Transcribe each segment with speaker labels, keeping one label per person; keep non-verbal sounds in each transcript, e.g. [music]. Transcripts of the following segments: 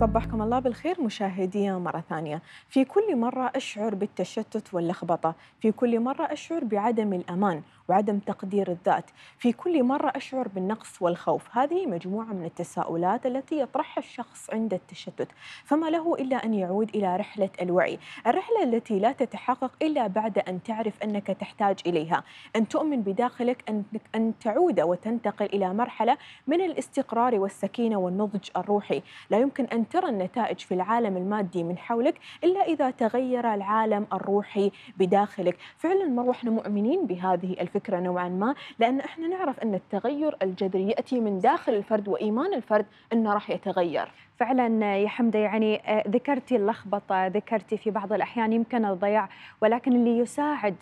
Speaker 1: صبحكم الله بالخير مشاهدينا مرة ثانية في كل مرة أشعر بالتشتت واللخبطة في كل مرة أشعر بعدم الأمان وعدم تقدير الذات في كل مرة أشعر بالنقص والخوف هذه مجموعة من التساؤلات التي يطرحها الشخص عند التشتت فما له إلا أن يعود إلى رحلة الوعي الرحلة التي لا تتحقق إلا بعد أن تعرف أنك تحتاج إليها أن تؤمن بداخلك أنك أن تعود وتنتقل إلى مرحلة من الاستقرار والسكينة والنضج الروحي لا يمكن أن ترى النتائج في العالم المادي من حولك إلا إذا تغير العالم الروحي بداخلك فعلا مروحنا مؤمنين بهذه الفكرة الفكره نوعا ما لان احنا نعرف ان التغير الجذري ياتي من داخل الفرد وايمان الفرد انه راح يتغير فعلا يا حمده يعني آه، ذكرتي اللخبطه ذكرتي في بعض الاحيان يمكن
Speaker 2: الضياع ولكن اللي يساعد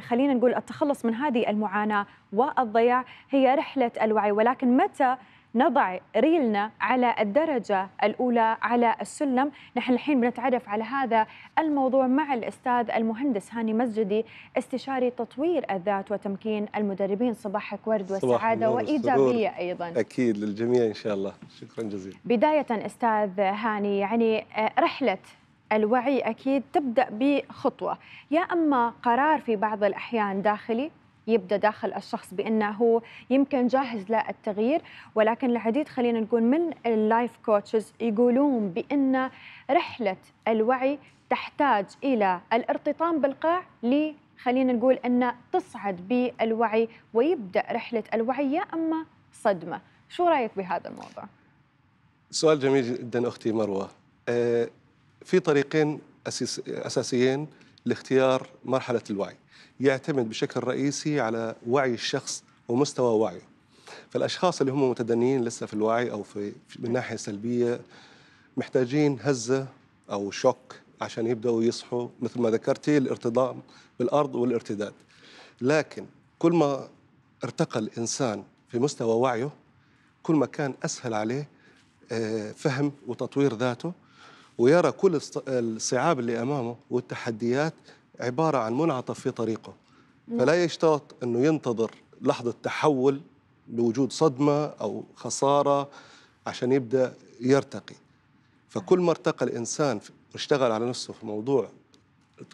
Speaker 2: خلينا نقول التخلص من هذه المعاناه والضياع هي رحله الوعي ولكن متى نضع ريلنا على الدرجة الأولى على السلم نحن الحين بنتعرف على هذا الموضوع مع الأستاذ المهندس هاني مسجدي استشاري تطوير الذات وتمكين المدربين صباحك ورد والسعادة وإيجابية أيضا
Speaker 3: أكيد للجميع إن شاء الله شكرا جزيلا
Speaker 2: بداية أستاذ هاني يعني آه، رحلة الوعي أكيد تبدأ بخطوة يا أما قرار في بعض الأحيان داخلي يبدا داخل الشخص بانه هو يمكن جاهز للتغيير ولكن العديد خلينا نقول من اللايف كوتشز يقولون بان رحله الوعي تحتاج الى الارتطام بالقاع ل خلينا نقول ان تصعد بالوعي ويبدا رحله الوعي يا اما صدمه شو رايك بهذا الموضوع
Speaker 3: سؤال جميل جدا اختي مروه آه، في طريقين أساسيين لاختيار مرحلة الوعي يعتمد بشكل رئيسي على وعي الشخص ومستوى وعيه فالأشخاص اللي هم متدنيين لسه في الوعي أو في من ناحية سلبية محتاجين هزة أو شوك عشان يبدأوا يصحوا مثل ما ذكرتي الارتضام بالأرض والارتداد لكن كل ما ارتقى الإنسان في مستوى وعيه كل ما كان أسهل عليه آه، فهم وتطوير ذاته ويرى كل الصعاب اللي امامه والتحديات عباره عن منعطف في طريقه فلا يشترط انه ينتظر لحظه تحول لوجود صدمه او خساره عشان يبدا يرتقي فكل ما ارتقى الانسان واشتغل على نفسه في موضوع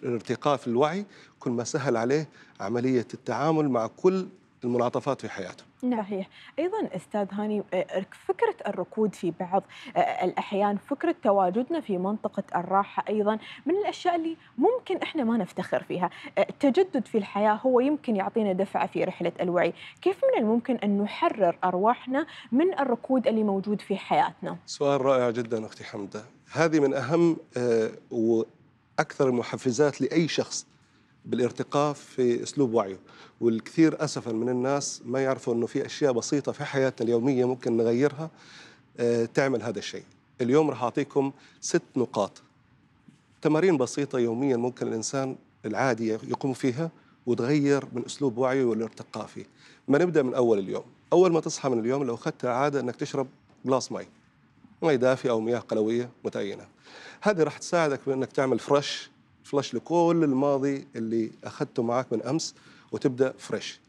Speaker 3: الارتقاء في الوعي كل ما سهل عليه عمليه التعامل مع كل المنعطفات في حياته
Speaker 1: نعم. صحيح ايضا استاذ هاني آه، فكره الركود في بعض آه، الاحيان فكره تواجدنا في منطقه الراحه ايضا من الاشياء اللي ممكن احنا ما نفتخر فيها آه، التجدد في الحياه هو يمكن يعطينا دفعه في رحله الوعي كيف من الممكن ان نحرر ارواحنا من الركود اللي موجود في حياتنا
Speaker 3: سؤال رائع جدا اختي حمده هذه من اهم واكثر المحفزات لاي شخص بالارتقاء في اسلوب وعيه والكثير اسفا من الناس ما يعرفوا انه في اشياء بسيطه في حياتنا اليوميه ممكن نغيرها آه، تعمل هذا الشيء اليوم راح اعطيكم ست نقاط تمارين بسيطه يوميا ممكن الانسان العادي يقوم فيها وتغير من اسلوب وعيه والارتقاء فيه ما نبدا من اول اليوم اول ما تصحى من اليوم لو اخذت عاده انك تشرب جلاس مي مي دافئه او مياه قلويه متعينه هذه راح تساعدك بانك تعمل فرش فلاش لكل الماضي اللي اخذته معك من امس وتبدا فريش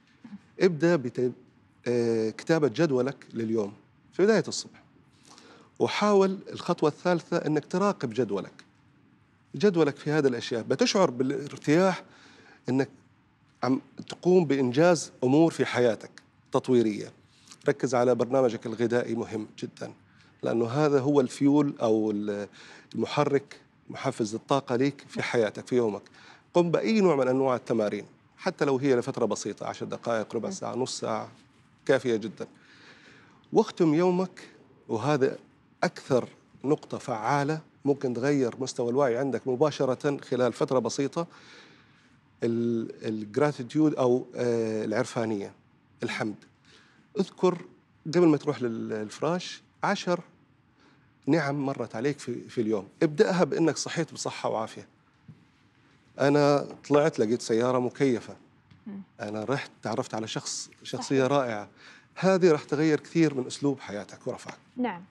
Speaker 3: ابدا بكتابه آه، جدولك لليوم في بدايه الصبح وحاول الخطوه الثالثه انك تراقب جدولك جدولك في هذه الاشياء بتشعر بالارتياح انك عم تقوم بانجاز امور في حياتك تطويريه ركز على برنامجك الغذائي مهم جدا لانه هذا هو الفيول او المحرك محفز الطاقة ليك في حياتك في يومك قم بأي نوع من أنواع التمارين حتى لو هي لفترة بسيطة عشر دقائق ربع ساعة نص ساعة كافية جدا واختم يومك وهذا أكثر نقطة فعالة ممكن تغير مستوى الوعي عندك مباشرة خلال فترة بسيطة الجراتيتيود أو آه، العرفانية الحمد اذكر قبل ما تروح للفراش عشر نعم مرت عليك في, في اليوم ابدأها بأنك صحيت بصحة وعافية أنا طلعت لقيت سيارة مكيفة أنا رحت تعرفت على شخص شخصية صحيح. رائعة هذه راح تغير كثير من أسلوب حياتك ورفعك
Speaker 2: نعم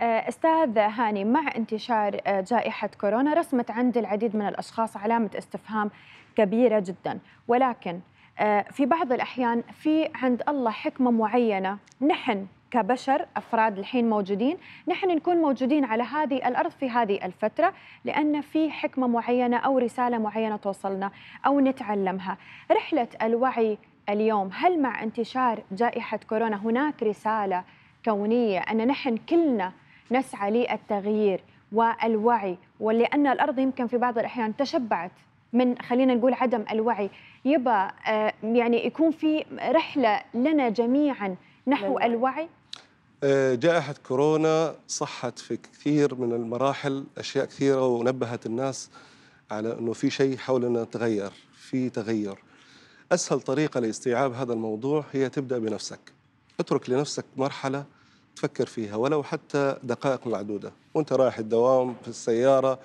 Speaker 2: آه، استاذ هاني مع انتشار آه، جائحه كورونا رسمت عند العديد من الاشخاص علامه استفهام كبيره جدا ولكن آه، في بعض الاحيان في عند الله حكمه معينه نحن كبشر أفراد الحين موجودين نحن نكون موجودين على هذه الأرض في هذه الفترة لأن في حكمة معينة أو رسالة معينة توصلنا أو نتعلمها رحلة الوعي اليوم هل مع انتشار جائحة كورونا هناك رسالة كونية أن نحن كلنا نسعى للتغيير والوعي ولأن الأرض يمكن في بعض الأحيان تشبعت من خلينا نقول عدم الوعي يبقى آه، يعني يكون في رحلة لنا جميعا نحو الوعي
Speaker 3: آه، جائحة كورونا صحت في كثير من المراحل أشياء كثيرة ونبهت الناس على أنه في شيء حولنا تغير في تغير أسهل طريقة لاستيعاب هذا الموضوع هي تبدأ بنفسك اترك لنفسك مرحلة تفكر فيها ولو حتى دقائق معدودة وانت رايح الدوام في السيارة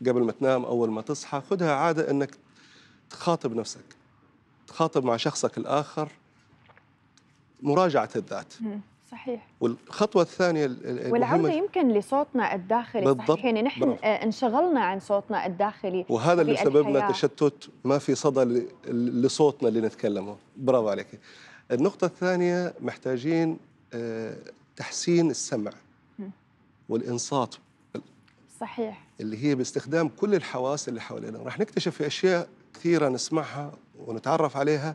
Speaker 3: قبل ما تنام أول ما تصحى خذها عادة أنك تخاطب نفسك تخاطب مع شخصك الآخر مراجعة الذات صحيح والخطوه الثانيه والعوده
Speaker 2: يمكن لصوتنا الداخلي بالضبط صحيح يعني نحن برافو. آه، انشغلنا عن صوتنا الداخلي وهذا اللي سبب لنا
Speaker 3: تشتت ما في صدى لصوتنا اللي نتكلمه برافو عليك النقطه الثانيه محتاجين آه، تحسين السمع والانصات صحيح اللي هي باستخدام كل الحواس اللي حوالينا راح نكتشف في اشياء كثيره نسمعها ونتعرف عليها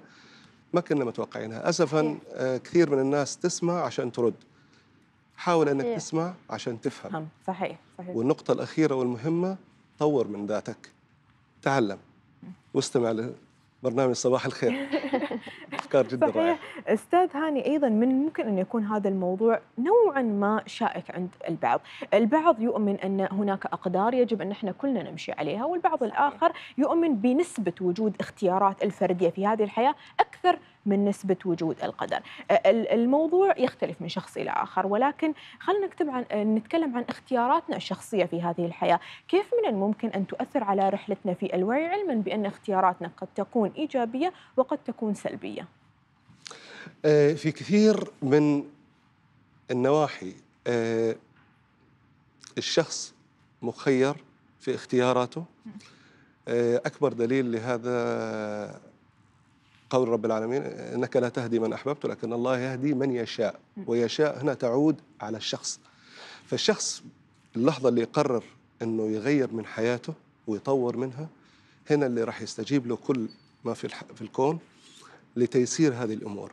Speaker 3: ما كنا متوقعينها أسفا آه، كثير من الناس تسمع عشان ترد حاول أنك صحيح. تسمع عشان تفهم نعم،
Speaker 1: صحيح صحيح
Speaker 3: والنقطة الأخيرة والمهمة طور من ذاتك تعلم واستمع لبرنامج صباح الخير
Speaker 1: [laughs] افكار جدا صحيح رائعه استاذ هاني ايضا من ممكن ان يكون هذا الموضوع نوعا ما شائك عند البعض، البعض يؤمن ان هناك اقدار يجب ان احنا كلنا نمشي عليها، والبعض الاخر يؤمن بنسبه وجود اختيارات الفرديه في هذه الحياه اكثر من نسبة وجود القدر الموضوع يختلف من شخص إلى آخر ولكن خلينا نكتب عن نتكلم عن اختياراتنا الشخصية في هذه الحياة كيف من الممكن أن تؤثر على رحلتنا في الوعي علما بأن اختياراتنا قد تكون إيجابية وقد تكون سلبية
Speaker 3: آه، في كثير من النواحي آه، الشخص مخير في اختياراته آه، أكبر دليل لهذا قول رب العالمين إنك لا تهدي من أحببت لكن الله يهدي من يشاء ويشاء هنا تعود على الشخص فالشخص اللحظة اللي يقرر أنه يغير من حياته ويطور منها هنا اللي راح يستجيب له كل ما في, في الكون لتيسير هذه الأمور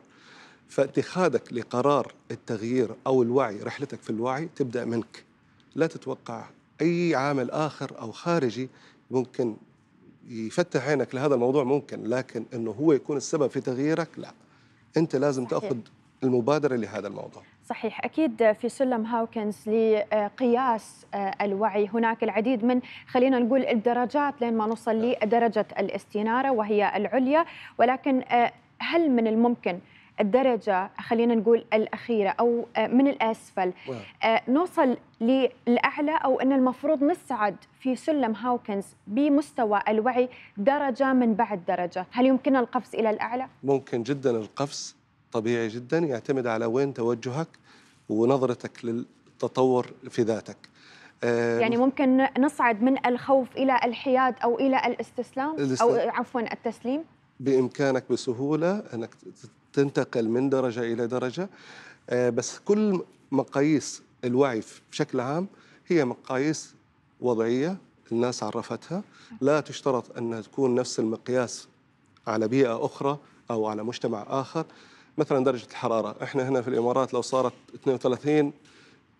Speaker 3: فاتخاذك لقرار التغيير أو الوعي رحلتك في الوعي تبدأ منك لا تتوقع أي عامل آخر أو خارجي ممكن يفتح عينك لهذا الموضوع ممكن لكن أنه هو يكون السبب في تغييرك لا أنت لازم صحيح. تأخذ المبادرة لهذا الموضوع
Speaker 2: صحيح أكيد في سلم هاوكنز لقياس آه، الوعي هناك العديد من خلينا نقول الدرجات لين ما نوصل لدرجة الاستنارة وهي العليا ولكن آه، هل من الممكن الدرجة خلينا نقول الأخيرة أو آه، من الأسفل آه، نوصل للأعلى أو أن المفروض نصعد في سلم هاوكنز بمستوى الوعي درجة من بعد درجة هل يمكننا القفز إلى الأعلى؟
Speaker 3: ممكن جدا القفز طبيعي جدا يعتمد على وين توجهك ونظرتك للتطور في ذاتك آه، يعني
Speaker 2: ممكن نصعد من الخوف إلى الحياد أو إلى الاستسلام, الاستسلام. أو عفوا التسليم
Speaker 3: بإمكانك بسهولة أنك تنتقل من درجة إلى درجة آه، بس كل مقاييس الوعي بشكل عام هي مقاييس وضعية الناس عرفتها لا تشترط أنها تكون نفس المقياس على بيئة أخرى أو على مجتمع آخر مثلا درجة الحرارة احنا هنا في الإمارات لو صارت 32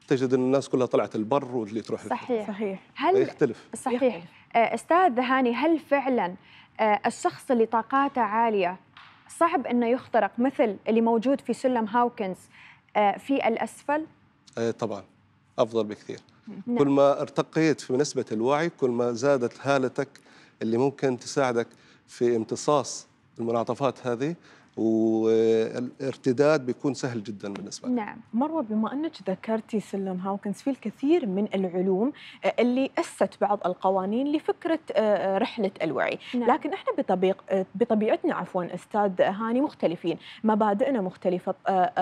Speaker 3: تجد ان الناس كلها طلعت البر واللي تروح صحيح
Speaker 2: صحيح هل يختلف صحيح يختلف. آه، استاذ هاني هل فعلا آه، الشخص اللي طاقاته عاليه صعب انه يخترق مثل اللي موجود في سلم هاوكنز آه، في الاسفل؟
Speaker 3: آه، طبعا افضل بكثير نعم. كل ما ارتقيت في نسبه الوعي كل ما زادت هالتك اللي ممكن تساعدك في امتصاص المنعطفات هذه والارتداد بيكون سهل جدا بالنسبه
Speaker 1: لنا نعم مروه بما انك ذكرتي سلم هاوكنز في الكثير من العلوم آه، اللي اسست بعض القوانين لفكره آه، آه، رحله الوعي نعم. لكن احنا بطبيق بطبيعتنا عفوا استاذ هاني مختلفين مبادئنا مختلفه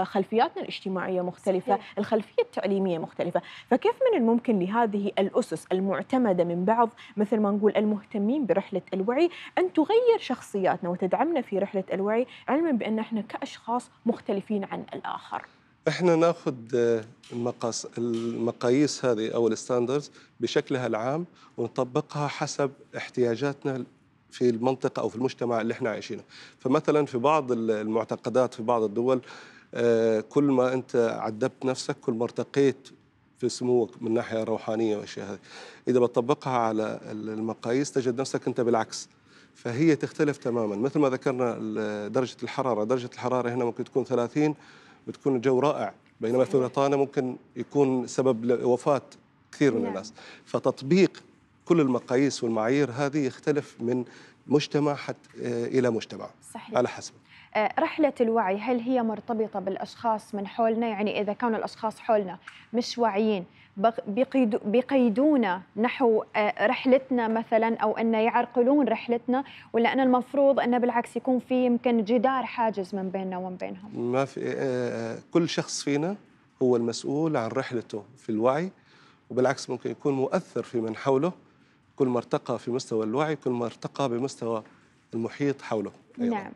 Speaker 1: خلفياتنا الاجتماعيه مختلفه صحيح. الخلفيه التعليميه مختلفه فكيف من الممكن لهذه الاسس المعتمده من بعض مثل ما نقول المهتمين برحله الوعي ان تغير شخصياتنا وتدعمنا في رحله الوعي علما بان احنا كاشخاص مختلفين عن الاخر
Speaker 3: احنا ناخذ آه، المقاس المقاييس هذه او الستاندردز بشكلها العام ونطبقها حسب احتياجاتنا في المنطقه او في المجتمع اللي احنا عايشينه فمثلا في بعض المعتقدات في بعض الدول آه، كل ما انت عذبت نفسك كل ما ارتقيت في سموك من ناحيه روحانيه والاشياء هذه اذا بتطبقها على المقاييس تجد نفسك انت بالعكس فهي تختلف تماما مثل ما ذكرنا درجة الحرارة درجة الحرارة هنا ممكن تكون 30 بتكون الجو رائع بينما في بريطانيا ممكن يكون سبب وفاة كثير من نعم. الناس فتطبيق كل المقاييس والمعايير هذه يختلف من مجتمع حتى آه، إلى مجتمع صحيح. على حسب
Speaker 2: آه، رحلة الوعي هل هي مرتبطة بالأشخاص من حولنا يعني إذا كانوا الأشخاص حولنا مش واعيين بيقيدونا نحو آه، رحلتنا مثلا او ان يعرقلون رحلتنا ولا ان المفروض انه بالعكس يكون في يمكن جدار حاجز من بيننا ومن بينهم
Speaker 3: ما في آه، آه، كل شخص فينا هو المسؤول عن رحلته في الوعي وبالعكس ممكن يكون مؤثر في من حوله كل ما ارتقى في مستوى الوعي كل ما ارتقى بمستوى المحيط حوله
Speaker 1: أيضاً. نعم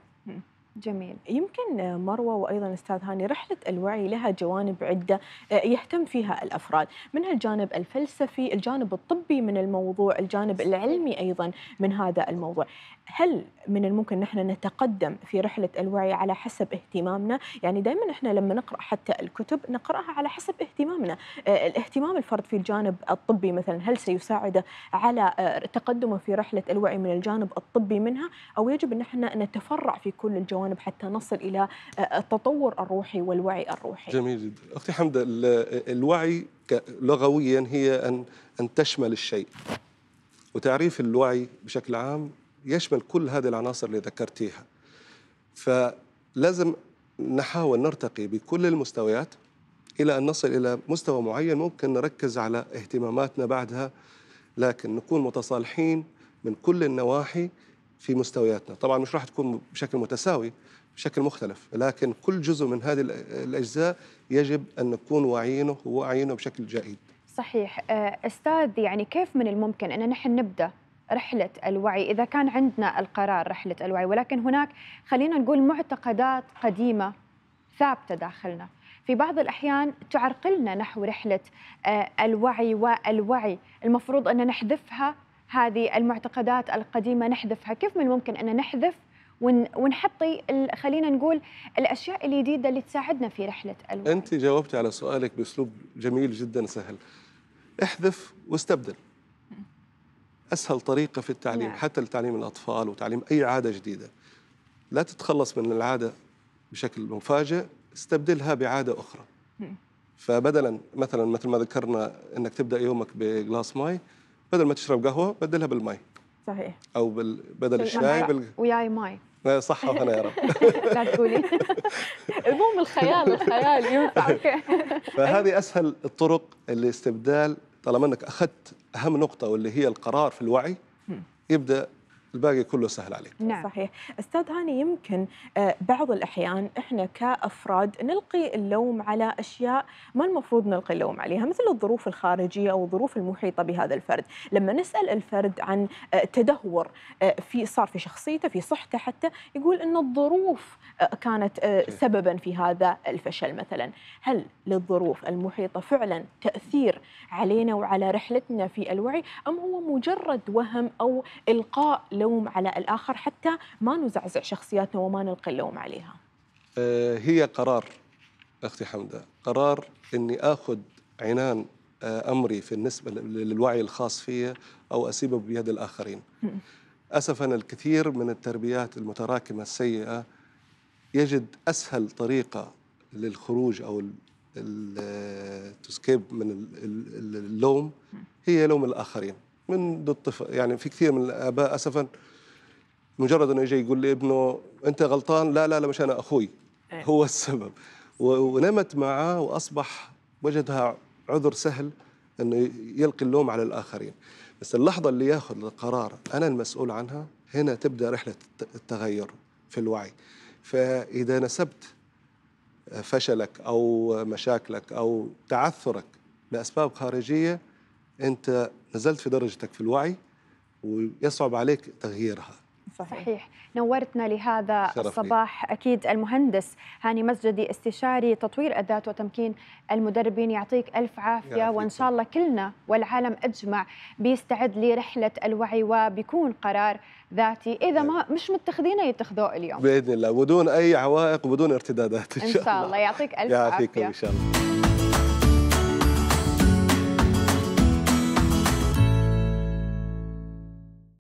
Speaker 1: جميل يمكن مروة وأيضا أستاذ هاني رحلة الوعي لها جوانب عدة آه، يهتم فيها الأفراد منها الجانب الفلسفي الجانب الطبي من الموضوع الجانب العلمي أيضا من هذا الموضوع هل من الممكن نحن نتقدم في رحلة الوعي على حسب اهتمامنا يعني دائما نحن لما نقرأ حتى الكتب نقرأها على حسب اهتمامنا آه، الاهتمام الفرد في الجانب الطبي مثلا هل سيساعده على آه، تقدمه في رحلة الوعي من الجانب الطبي منها أو يجب أن نحن نتفرع في كل الجوانب الجوانب حتى نصل الى آه، آه، التطور الروحي والوعي الروحي.
Speaker 3: جميل جدا، اختي حمده آه، الوعي لغويا هي ان ان تشمل الشيء. وتعريف الوعي بشكل عام يشمل كل هذه العناصر اللي ذكرتيها. فلازم نحاول نرتقي بكل المستويات الى ان نصل الى مستوى معين ممكن نركز على اهتماماتنا بعدها لكن نكون متصالحين من كل النواحي في مستوياتنا طبعا مش راح تكون بشكل متساوي بشكل مختلف لكن كل جزء من هذه الأجزاء يجب أن نكون واعيينه وواعيينه بشكل جيد
Speaker 2: صحيح آه، أستاذ يعني كيف من الممكن أن نحن نبدأ رحلة الوعي إذا كان عندنا القرار رحلة الوعي ولكن هناك خلينا نقول معتقدات قديمة ثابتة داخلنا في بعض الأحيان تعرقلنا نحو رحلة آه، الوعي والوعي المفروض أن نحذفها هذه المعتقدات القديمة نحذفها كيف من الممكن أن نحذف ونحطي خلينا نقول الاشياء الجديده اللي تساعدنا في رحله الوعي
Speaker 3: انت جاوبتي على سؤالك باسلوب جميل جدا سهل احذف واستبدل اسهل طريقه في التعليم نعم. حتى لتعليم الاطفال وتعليم اي عاده جديده لا تتخلص من العاده بشكل مفاجئ استبدلها بعاده اخرى فبدلا مثلا مثل ما ذكرنا انك تبدا يومك بجلاس ماي بدل ما تشرب قهوه بدلها بالماء صحيح او بال... بدل الشاي بال...
Speaker 2: وياي ماي
Speaker 3: إيه، صح وهنا [laughs] يا رب لا تقولي
Speaker 2: [laughs] المهم الخيال الخيال ينفع [laughs] اوكي
Speaker 3: فهذه اسهل الطرق استبدال طالما انك اخذت اهم نقطه واللي هي القرار في الوعي يبدا الباقي كله سهل عليك
Speaker 1: نعم صحيح استاذ هاني يمكن آه، بعض الاحيان احنا كافراد نلقي اللوم على اشياء ما المفروض نلقي اللوم عليها مثل الظروف الخارجيه او الظروف المحيطه بهذا الفرد لما نسال الفرد عن آه، تدهور آه، في صار في شخصيته في صحته حتى يقول ان الظروف كانت سببا في هذا الفشل مثلا هل للظروف المحيطه فعلا تاثير علينا وعلى رحلتنا في الوعي ام هو مجرد وهم او القاء اللوم على الآخر حتى ما نزعزع شخصياتنا وما نلقي اللوم عليها
Speaker 3: آه، هي قرار أختي حمدة قرار أني أخذ عنان آه، أمري في النسبة للوعي الخاص في أو أسيبه بيد الآخرين أسفا الكثير من التربيات المتراكمة السيئة يجد أسهل طريقة للخروج أو آه، التسكيب من اللوم هي لوم الآخرين من الطفل يعني في كثير من الاباء اسفا مجرد انه يجي يقول لابنه انت غلطان لا لا لا مش انا اخوي إيه. هو السبب ونمت معاه واصبح وجدها عذر سهل انه يلقي اللوم على الاخرين بس اللحظه اللي ياخذ القرار انا المسؤول عنها هنا تبدا رحله التغير في الوعي فاذا نسبت فشلك او مشاكلك او تعثرك لاسباب خارجيه انت نزلت في درجتك في الوعي ويصعب عليك تغييرها
Speaker 2: صحيح. صحيح نورتنا لهذا الصباح أكيد المهندس هاني مسجدي استشاري تطوير أداة وتمكين المدربين يعطيك ألف عافية وإن شاء الله كلنا والعالم أجمع بيستعد لرحلة الوعي وبيكون قرار ذاتي إذا ما نعم. مش متخذينه يتخذوه اليوم
Speaker 3: بإذن الله بدون أي عوائق وبدون ارتدادات إن شاء, إن
Speaker 2: شاء الله. الله يعطيك ألف عافية يعافيكم إن شاء
Speaker 3: الله